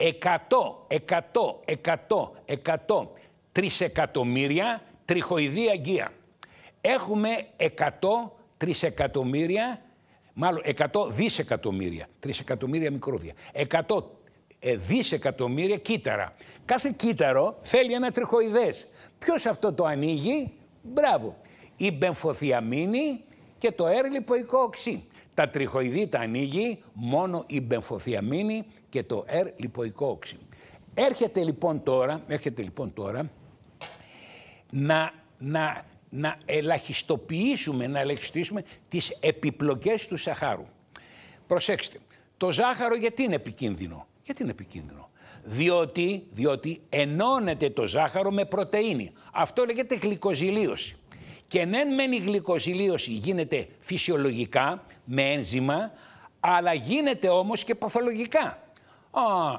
Εκατό, εκατό, εκατό, εκατό, τρισεκατομμύρια τριχοειδή αγκία. Έχουμε εκατό τρισεκατομμύρια, μάλλον εκατό δισεκατομμύρια, τρισεκατομμύρια μικρόβια, εκατό ε, δισεκατομμύρια κύτταρα. Κάθε κύτταρο θέλει ένα τριχοειδές. Ποιος αυτό το ανοίγει, μπράβο. Η μπεμφοθιαμίνη και το έρλιπο οξύ. Τα τριχοειδή τα ανοίγει μόνο η μπεμφοθιαμίνη και το έρ λιποϊκό όξι. Έρχεται λοιπόν τώρα, έρχεται λοιπόν τώρα να, να, να ελαχιστοποιήσουμε, να ελαχιστήσουμε τις επιπλοκές του σαχάρου. Προσέξτε, το ζάχαρο γιατί είναι επικίνδυνο. Γιατί είναι επικίνδυνο. Διότι, διότι ενώνεται το ζάχαρο με πρωτεΐνη. Αυτό λέγεται γλυκοζηλίωση. Και ναι, μεν η γλυκοζηλίωση γίνεται φυσιολογικά με ένζημα, αλλά γίνεται όμως και παθολογικά. Α,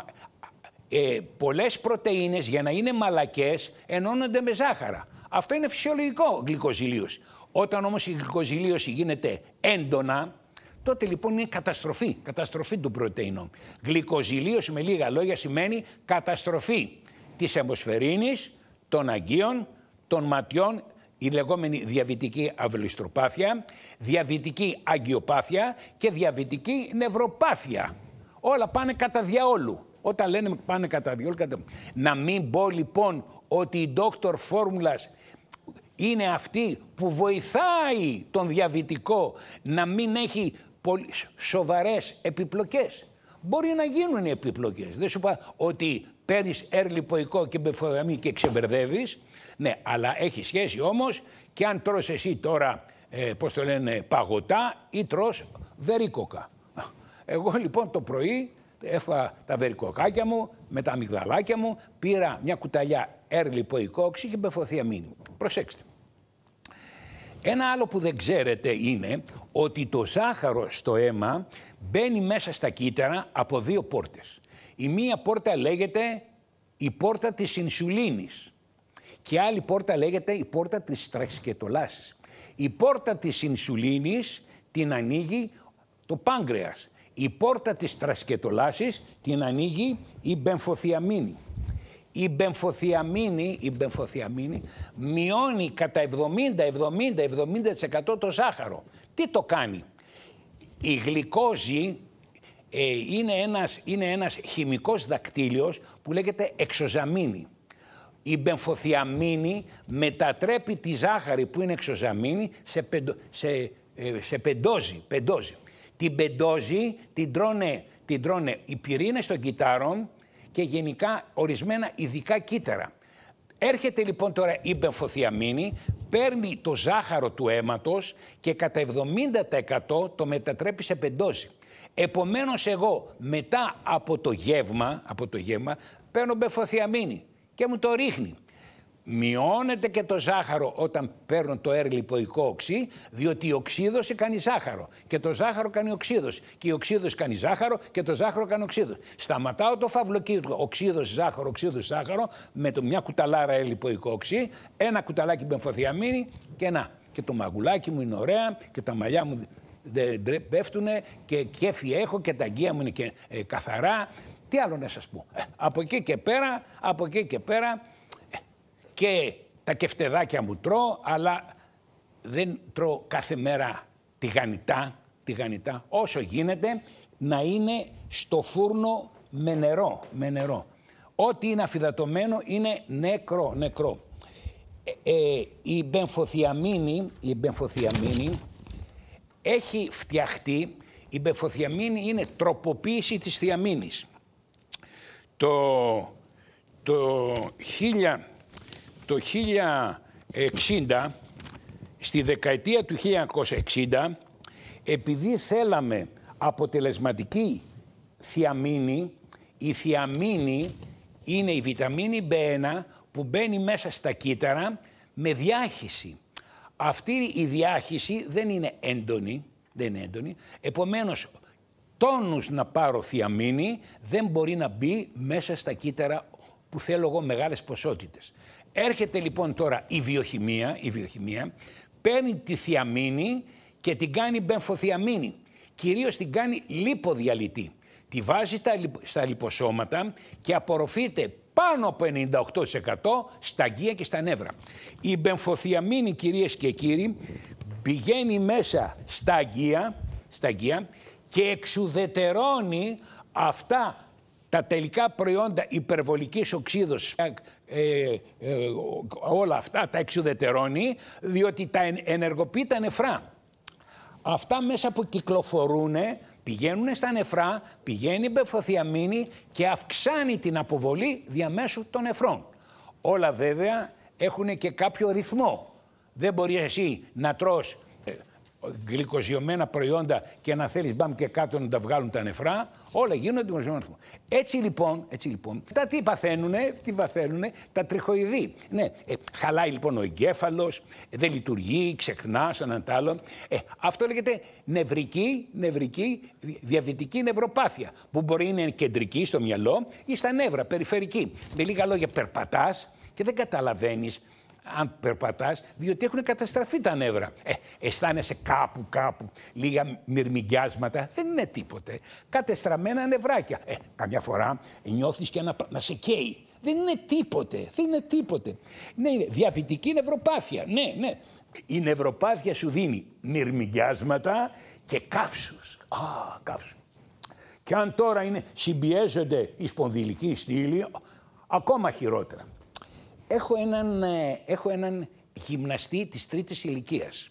ε, πολλές πρωτεΐνες για να είναι μαλακές ενώνονται με ζάχαρα. Αυτό είναι φυσιολογικό γλυκοζηλίωση. Όταν όμως η γλυκοζηλίωση γίνεται έντονα, τότε λοιπόν είναι καταστροφή, καταστροφή του πρωτεϊνών. Γλυκοζηλίωση με λίγα λόγια σημαίνει καταστροφή της αιμοσφαιρίνης, των αγκίων, των ματιών η λεγόμενη διαβητική αυλιστροπάθεια, διαβητική αγκιοπάθεια και διαβητική νευροπάθεια. Όλα πάνε κατά διαόλου. Όταν λένε πάνε κατά διαόλου, κατά... να μην πω λοιπόν ότι η ντόκτορ φόρμουλας είναι αυτή που βοηθάει τον διαβητικό να μην έχει σοβαρές επιπλοκές. Μπορεί να γίνουν οι επιπλοκές. Δεν σου είπα ότι παίρνεις έρλιποϊκό και μπεφοδαμή και ξεμπερδεύεις. Ναι, αλλά έχει σχέση όμως και αν τρως εσύ τώρα, ε, πώς το λένε, παγωτά ή τρως βερίκοκα. Εγώ λοιπόν το πρωί έφαγα τα βερικοκάκια μου με τα αμυγδαλάκια μου, πήρα μια κουταλιά έρλι ποϊκόξι και μπεφωθεί αμήνυμα. Προσέξτε. Ένα άλλο που δεν ξέρετε είναι ότι το ζάχαρο στο αίμα μπαίνει μέσα στα κύτταρα από δύο πόρτες. Η μία πόρτα λέγεται η πόρτα της ινσουλίνης. Και άλλη πόρτα λέγεται η πόρτα της τραχυσκετολάσης. Η πόρτα της ινσουλίνης την ανοίγει το πάγκρεας. Η πόρτα της τρασκετολάσης την ανοίγει η μπεμφοθιαμίνη. Η μπεμφοθιαμίνη, η μπεμφοθιαμίνη μειώνει κατά 70, 70, 70% το ζάχαρο. Τι το κάνει. Η γλυκόζη ε, είναι, ένας, είναι ένας χημικός δακτύλιος που λέγεται εξοζαμίνη η μπεμφοθιαμίνη μετατρέπει τη ζάχαρη που είναι εξοζαμίνη σε, πεντο, σε, ε, σε πεντόζι, πεντόζι. Την πεντόζι την τρώνε, την τρώνε οι πυρήνες των κυτάρων και γενικά ορισμένα ειδικά κύτταρα. Έρχεται λοιπόν τώρα η μπεμφοθιαμίνη, παίρνει το ζάχαρο του αίματος και κατά 70% το μετατρέπει σε πεντόζι. Επομένως εγώ μετά από το γεύμα, από το γεύμα παίρνω μπεμφοθιαμίνη και μου το ρίχνει. Μειώνεται και το ζάχαρο όταν παίρνω το έρλιποϊκό οξύ, διότι η οξύδωση κάνει ζάχαρο. Και το ζάχαρο κάνει οξύδωση. Και η οξύδωση κάνει ζάχαρο και το ζάχαρο κάνει οξύδωση. Σταματάω το φαυλοκύττο οξύδωση, ζάχαρο, οξύδωση, ζάχαρο με το μια κουταλάρα έρλιποϊκό οξύ, ένα κουταλάκι φωθιαμίνη και να. Και το μαγουλάκι μου είναι ωραία και τα μαλλιά μου δεν πέφτουν και κέφι έχω και τα αγκία μου είναι και ε, καθαρά τι άλλο να σας πω. Ε, από εκεί και πέρα, από εκεί και πέρα ε, και τα κεφτεδάκια μου τρώω, αλλά δεν τρώω κάθε μέρα τη γανιτά. όσο γίνεται να είναι στο φούρνο με νερό, με νερό. Ό,τι είναι αφιδατωμένο είναι νεκρό, νεκρό. Ε, ε, η μπεμφοθιαμίνη, η μπεμφοθιαμίνη έχει φτιαχτεί, η μπεμφοθιαμίνη είναι τροποποίηση της θιαμίνης το, το, 1000, το 1060, στη δεκαετία του 1960, επειδή θέλαμε αποτελεσματική θιαμίνη, η θιαμίνη είναι η βιταμίνη B1 που μπαίνει μέσα στα κύτταρα με διάχυση. Αυτή η διάχυση δεν είναι έντονη, δεν είναι έντονη. Επομένως, τόνους να πάρω θιαμίνη δεν μπορεί να μπει μέσα στα κύτταρα που θέλω εγώ μεγάλες ποσότητες. Έρχεται λοιπόν τώρα η βιοχημία, η βιοχημία παίρνει τη θιαμίνη και την κάνει μπεμφοθιαμίνη. Κυρίως την κάνει λιποδιαλυτή. Τη βάζει στα λιποσώματα και απορροφείται πάνω από 98% στα αγκία και στα νεύρα. Η μπεμφοθιαμίνη κυρίες και κύριοι πηγαίνει μέσα στα αγκία, και εξουδετερώνει αυτά τα τελικά προϊόντα υπερβολικής οξύδωσης, ε, ε, ε, όλα αυτά τα εξουδετερώνει, διότι τα ενεργοποιεί τα νεφρά. Αυτά μέσα που κυκλοφορούν πηγαίνουν στα νεφρά, πηγαίνει η μπεφοθιαμίνη και αυξάνει την αποβολή διαμέσου των νεφρών. Όλα βέβαια έχουν και κάποιο ρυθμό. Δεν μπορείς εσύ να τρως γλυκοζιωμένα προϊόντα και να θέλεις μπαμ και κάτω να τα βγάλουν τα νεφρά. Όλα γίνονται με αριθμό. Έτσι λοιπόν, έτσι λοιπόν, τα τι παθαίνουνε, τι παθαίνουν, τα τριχοειδή. Ναι, ε, χαλάει λοιπόν ο εγκέφαλος, δεν λειτουργεί, ξεχνά έναν τ' Ε, αυτό λέγεται νευρική, νευρική, διαβητική νευροπάθεια. Που μπορεί να είναι κεντρική στο μυαλό ή στα νεύρα, περιφερική. Με λίγα λόγια, περπατάς και δεν καταλαβαίνεις αν περπατάς, διότι έχουν καταστραφεί τα νεύρα. Ε, αισθάνεσαι κάπου, κάπου, λίγα μυρμηγκιάσματα. Δεν είναι τίποτε. Κατεστραμμένα νευράκια. Ε, καμιά φορά νιώθεις και να, να σε καίει. Δεν είναι τίποτε. Δεν είναι τίποτε. Ναι, είναι διαβητική νευροπάθεια. Ναι, ναι. Η νευροπάθεια σου δίνει μυρμηγκιάσματα και καύσους. Α, καύσους. Και αν τώρα είναι, συμπιέζονται οι σπονδυλικοί στήλοι, ακόμα χειρότερα έχω έναν, ε, έχω έναν γυμναστή της τρίτης ηλικίας.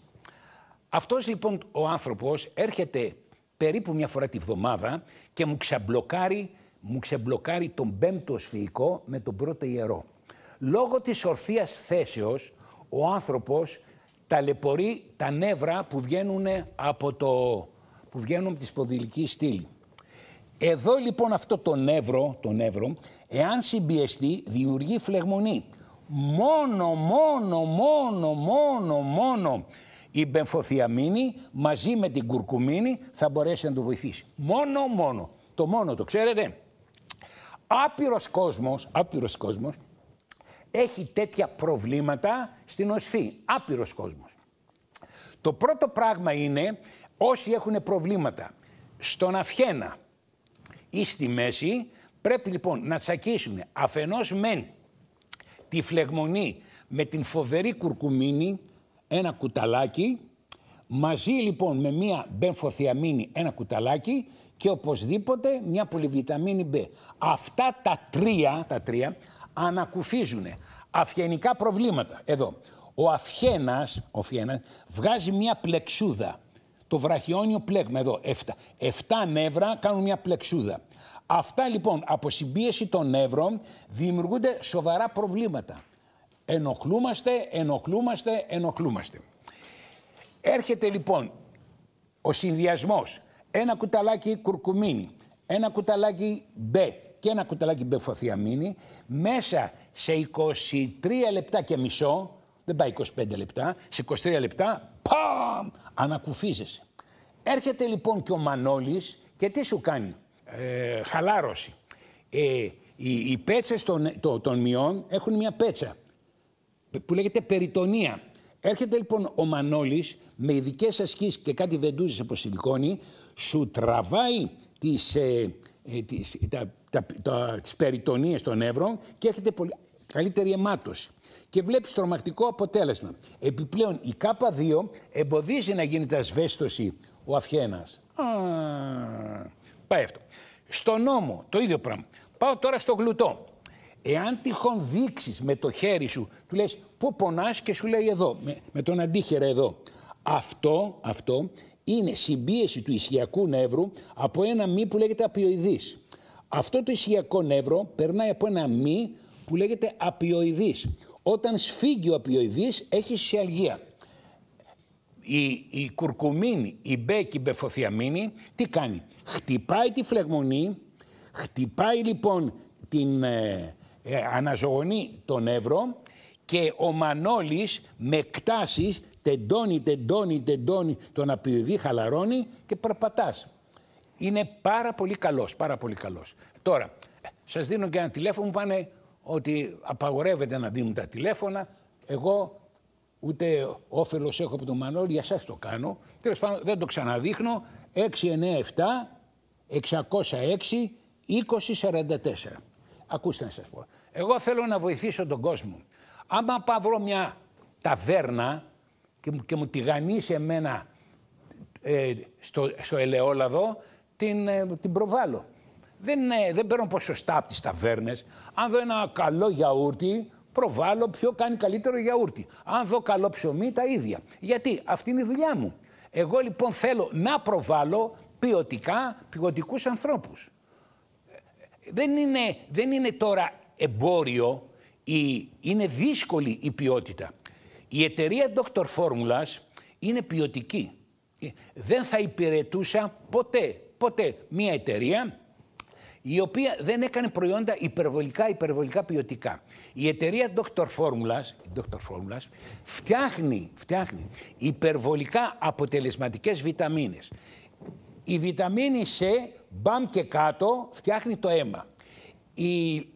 Αυτός λοιπόν ο άνθρωπος έρχεται περίπου μια φορά τη βδομάδα και μου ξεμπλοκάρει μου ξεμπλοκάρει τον πέμπτο σφυϊκό με τον πρώτο ιερό. Λόγω της ορθίας θέσεως ο άνθρωπος ταλαιπωρεί τα νεύρα που βγαίνουν από, το, που βγαίνουν από τη σποδηλική στήλη. Εδώ λοιπόν αυτό το νεύρο, το νεύρο, εάν συμπιεστεί, δημιουργεί φλεγμονή μόνο, μόνο, μόνο, μόνο, μόνο η μπεμφοθιαμίνη μαζί με την κουρκουμίνη θα μπορέσει να του βοηθήσει. Μόνο, μόνο. Το μόνο το ξέρετε. Άπειρος κόσμος, άπειρος κόσμος έχει τέτοια προβλήματα στην οσφή. Άπειρος κόσμος. Το πρώτο πράγμα είναι όσοι έχουν προβλήματα στον αφιένα ή στη μέση πρέπει λοιπόν να τσακίσουν αφενός μεν τη φλεγμονή με την φοβερή κουρκουμίνη, ένα κουταλάκι, μαζί λοιπόν με μία μπεμφοθιαμίνη, ένα κουταλάκι και οπωσδήποτε μια πολυβιταμίνη B. Αυτά τα τρία, τα τρία ανακουφίζουν αφιενικά προβλήματα. Εδώ, ο αφιένας, ο αφιένας βγάζει μια πλεξούδα. Το βραχιόνιο πλέγμα εδώ, 7. 7 νεύρα κάνουν μια πλεξούδα. Αυτά λοιπόν από συμπίεση των νεύρων δημιουργούνται σοβαρά προβλήματα. Ενοχλούμαστε, ενοχλούμαστε, ενοχλούμαστε. Έρχεται λοιπόν ο συνδυασμός ένα κουταλάκι κουρκουμίνη, ένα κουταλάκι μπε και ένα κουταλάκι μπεφοθιαμίνη μέσα σε 23 λεπτά και μισό, δεν πάει 25 λεπτά, σε 23 λεπτά, παμ, ανακουφίζεσαι. Έρχεται λοιπόν και ο Μανώλης και τι σου κάνει ε, χαλάρωση. Ε, οι, οι πέτσες των, των, μειών έχουν μια πέτσα που λέγεται περιτονία. Έρχεται λοιπόν ο Μανώλης με ειδικές ασκήσεις και κάτι βεντούζες από σιλικόνη, σου τραβάει τις, ε, ε τις, τα, τα, περιτονίες των νεύρων και έρχεται καλύτερη αιμάτωση. Και βλέπεις τρομακτικό αποτέλεσμα. Επιπλέον η ΚΑΠΑ 2 εμποδίζει να γίνεται ασβέστωση ο αφιένας Πάει αυτό. Στο νόμο, το ίδιο πράγμα. Πάω τώρα στο γλουτό. Εάν τυχόν δείξεις με το χέρι σου, του λες πού πονάς και σου λέει εδώ, με, με τον αντίχερα εδώ. Αυτό, αυτό είναι συμπίεση του ισχυακού νεύρου από ένα μη που λέγεται απειοειδής. Αυτό το ισχυακό νεύρο περνάει από ένα μη που λέγεται απειοειδής. Όταν σφίγγει ο απειοειδής, έχει σιαλγία η, η κουρκουμίνη, η μπέκη η μπεφοθιαμίνη, τι κάνει. Χτυπάει τη φλεγμονή, χτυπάει λοιπόν την ε, ε αναζωογονή τον Εύρο και ο Μανώλης με κτάσεις τεντώνει, τεντώνει, τεντώνει τον απειδή, χαλαρώνει και περπατάς. Είναι πάρα πολύ καλός, πάρα πολύ καλός. Τώρα, σας δίνω και ένα τηλέφωνο που πάνε ότι απαγορεύεται να δίνουν τα τηλέφωνα. Εγώ ούτε όφελος έχω από τον Μανώλη, για σας το κάνω. Τέλος πάντων, δεν το ξαναδείχνω. 697 606 2044. Ακούστε να σας πω. Εγώ θέλω να βοηθήσω τον κόσμο. Άμα πάω βρω μια ταβέρνα και μου, και εμένα ε, στο, στο ελαιόλαδο, την, ε, την προβάλλω. Δεν, ε, δεν παίρνω ποσοστά από τις ταβέρνες. Αν δω ένα καλό γιαούρτι, προβάλλω ποιο κάνει καλύτερο γιαούρτι. Αν δω καλό ψωμί, τα ίδια. Γιατί αυτή είναι η δουλειά μου. Εγώ λοιπόν θέλω να προβάλλω ποιοτικά, ποιοτικούς ανθρώπους. Δεν είναι, δεν είναι τώρα εμπόριο, η, είναι δύσκολη η ποιότητα. Η εταιρεία Dr. Formulas είναι ποιοτική. Ε, δεν θα υπηρετούσα ποτέ, ποτέ μία εταιρεία η οποία δεν έκανε προϊόντα υπερβολικά, υπερβολικά ποιοτικά. Η εταιρεία Dr. Formulas, Dr. Formulas φτιάχνει, φτιάχνει υπερβολικά αποτελεσματικές βιταμίνες. Η βιταμίνη C, μπαμ και κάτω, φτιάχνει το αίμα. Η,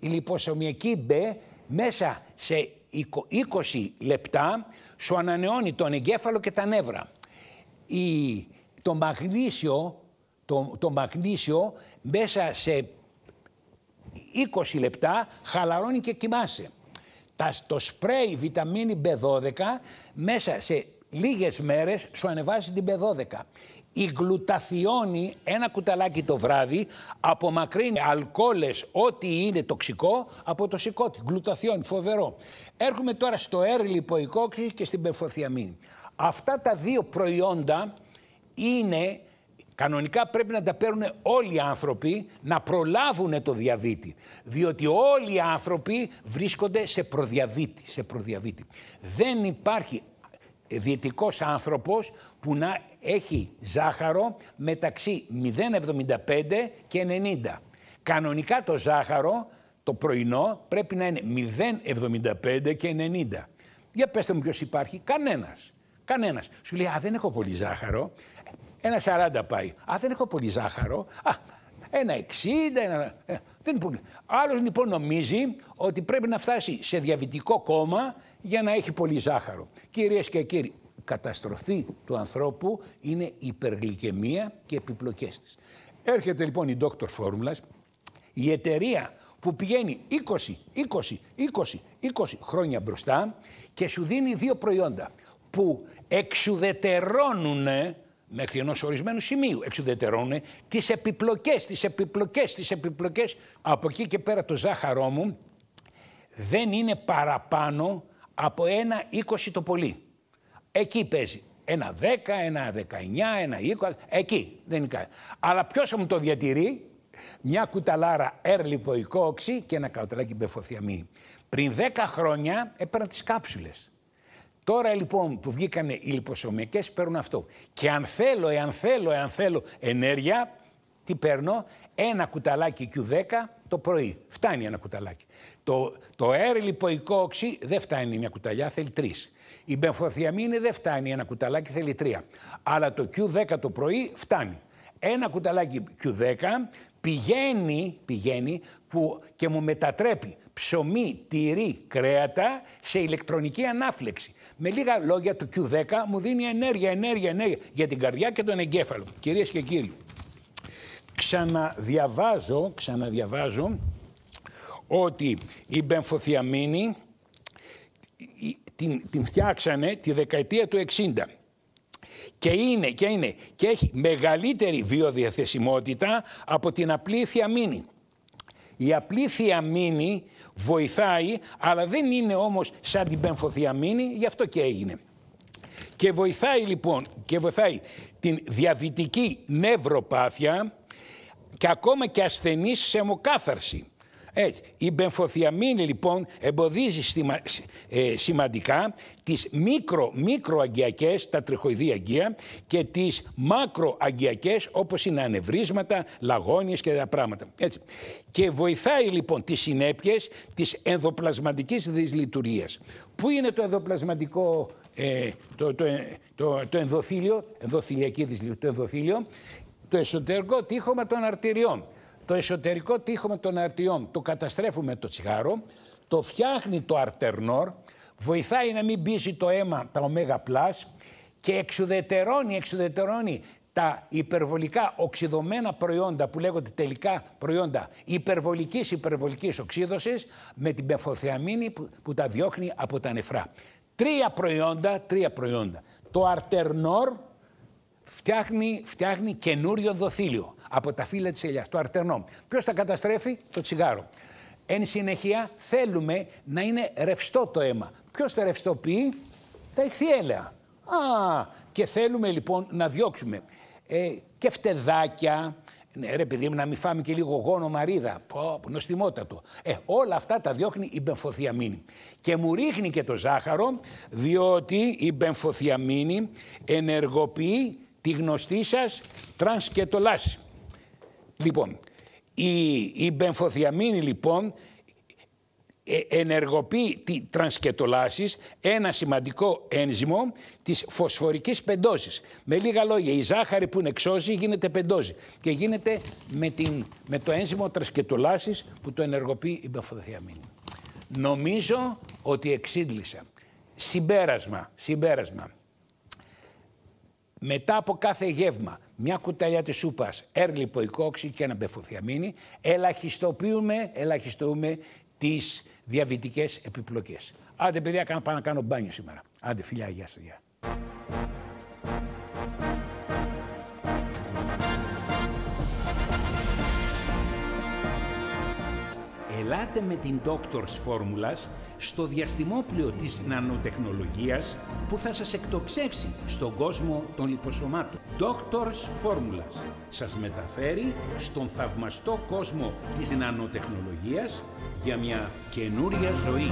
λιποσομιακή λιποσωμιακή B μέσα σε 20 λεπτά σου ανανεώνει τον εγκέφαλο και τα νεύρα. Η, το μαγνήσιο, το, το μαγνήσιο μέσα σε 20 λεπτά χαλαρώνει και κοιμάσαι. Το σπρέι βιταμίνη B12 μέσα σε λίγες μέρες σου ανεβάζει την B12. Η γλουταθιόνη, ένα κουταλάκι το βράδυ, απομακρύνει αλκοόλες, ό,τι είναι τοξικό, από το σηκώτη. Γλουταθιόνη, φοβερό. Έρχομαι τώρα στο έρλι υποϊκόξη και στην περφοθιαμίνη. Αυτά τα δύο προϊόντα είναι Κανονικά πρέπει να τα παίρνουν όλοι οι άνθρωποι να προλάβουν το διαβήτη. Διότι όλοι οι άνθρωποι βρίσκονται σε προδιαβήτη. Σε προδιαβήτη. Δεν υπάρχει διαιτικός άνθρωπος που να έχει ζάχαρο μεταξύ 0,75 και 90. Κανονικά το ζάχαρο το πρωινό πρέπει να είναι 0,75 και 90. Για πέστε μου ποιος υπάρχει. Κανένας. Κανένας. Σου λέει, α, δεν έχω πολύ ζάχαρο. Ένα 40 πάει. Α, δεν έχω πολύ ζάχαρο. Α, ένα 60, ένα... Ε, δεν πολύ. Άλλος λοιπόν νομίζει ότι πρέπει να φτάσει σε διαβητικό κόμμα για να έχει πολύ ζάχαρο. Κυρίες και κύριοι, καταστροφή του ανθρώπου είναι η υπεργλυκαιμία και οι επιπλοκές Έρχεται λοιπόν η Dr. Formulas, η εταιρεία που πηγαίνει 20, 20, 20, 20 χρόνια μπροστά και σου δίνει δύο προϊόντα που εξουδετερώνουν μέχρι ενός ορισμένου σημείου. Εξουδετερώνουν τις επιπλοκές, τις επιπλοκές, τις επιπλοκές. Από εκεί και πέρα το ζάχαρό μου δεν είναι παραπάνω από ένα είκοσι το πολύ. Εκεί παίζει. Ένα 10, ένα 19, ένα είκοσι, εκεί δεν είναι κάτι. Αλλά ποιος μου το διατηρεί, μια κουταλάρα έρλιπο οξύ και ένα καουτελάκι μπεφοθιαμίνη. Πριν 10 χρόνια έπαιρνα τις κάψουλες. Τώρα λοιπόν που βγήκανε οι λιποσωμικές παίρνω αυτό. Και αν θέλω, εάν θέλω, εάν θέλω ενέργεια, τι παίρνω, ένα κουταλάκι Q10 το πρωί. Φτάνει ένα κουταλάκι. Το, το αεριλιποϊκό οξύ δεν φτάνει μια κουταλιά, θέλει τρεις. Η μπεμφοθιαμίνη δεν φτάνει ένα κουταλάκι, θέλει τρία. Αλλά το Q10 το πρωί φτάνει. Ένα κουταλάκι Q10 πηγαίνει, πηγαίνει που και μου μετατρέπει ψωμί, τυρί, κρέατα σε ηλεκτρονική ανάφλεξη με λίγα λόγια το Q10 μου δίνει ενέργεια, ενέργεια, ενέργεια για την καρδιά και τον εγκέφαλο. Κυρίες και κύριοι, ξαναδιαβάζω, ξαναδιαβάζω ότι η μπεμφοθιαμίνη την, την φτιάξανε τη δεκαετία του 60. Και είναι, και είναι, και έχει μεγαλύτερη βιοδιαθεσιμότητα από την απλή θιαμίνη. Η απλή θιαμίνη βοηθάει, αλλά δεν είναι όμως σαν την πενφοθιαμίνη, γι' αυτό και έγινε. Και βοηθάει λοιπόν, και βοηθάει την διαβητική νευροπάθεια και ακόμα και ασθενείς σε αιμοκάθαρση. Έτσι. Η μπεμφοθιαμίνη λοιπόν εμποδίζει ε, σημαντικά τις μικρο, μικροαγκιακές, τα τριχοειδή αγκία και τις μακροαγκιακές όπως είναι ανεβρίσματα, λαγόνιες και τα πράγματα. Έτσι. Και βοηθάει λοιπόν τις συνέπειες της ενδοπλασματικής δυσλειτουργίας. Πού είναι το ενδοπλασματικό ε, το, το, ε, το, το το το εσωτερικό τείχομα των αρτηριών. Το εσωτερικό τείχο τον αρτιών το καταστρέφουμε το τσιγάρο, το φτιάχνει το αρτερνόρ, βοηθάει να μην πίζει το αίμα τα ωμέγα και εξουδετερώνει, εξουδετερώνει τα υπερβολικά οξυδωμένα προϊόντα που λέγονται τελικά προϊόντα υπερβολικής υπερβολικής οξύδωσης με την πεφοθιαμίνη που, τα διώχνει από τα νεφρά. Τρία προϊόντα, τρία προϊόντα. Το αρτερνόρ φτιάχνει, φτιάχνει καινούριο δοθήλιο από τα φύλλα της ελιάς, το αρτερνό. Ποιος τα καταστρέφει, το τσιγάρο. Εν συνεχεία, θέλουμε να είναι ρευστό το αίμα. Ποιος τα ρευστοποιεί, τα ηχθιέλαια. Α, και θέλουμε λοιπόν να διώξουμε ε, και φτεδάκια, ναι, ρε παιδί μου, να μην φάμε και λίγο γόνο μαρίδα. Πω, νοστιμότατο. Ε, όλα αυτά τα διώχνει η μπεμφοθιαμίνη. Και μου ρίχνει και το ζάχαρο, διότι η μπεμφοθιαμίνη ενεργοποιεί τη γνωστή σας τρανσκετολάση. Λοιπόν, η, η λοιπόν ε, ενεργοποιεί τη τρανσκετολάσης, ένα σημαντικό ένζυμο της φωσφορικής πεντώσης. Με λίγα λόγια, η ζάχαρη που είναι γίνεται πεντόζη και γίνεται με, το ένζυμο τρανσκετολάσης που το ενεργοποιεί η Μπενφοθιαμίνη. Νομίζω ότι εξήγησα. Συμπέρασμα, συμπέρασμα. Μετά από κάθε γεύμα, μια κουταλιά της σούπας έρλι οικόξη και ένα μπεφουθιαμίνι, ελαχιστοποιούμε, ελαχιστοποιούμε τις διαβητικές επιπλοκές. Άντε παιδιά, πάω να κάνω μπάνιο σήμερα. Άντε φιλιά, γεια σας, γεια. Ελάτε με την Doctors Formulas στο διαστημόπλαιο της νανοτεχνολογίας που θα σας εκτοξεύσει στον κόσμο των λιποσωμάτων. Doctors Formulas σας μεταφέρει στον θαυμαστό κόσμο της νανοτεχνολογίας για μια καινούρια ζωή.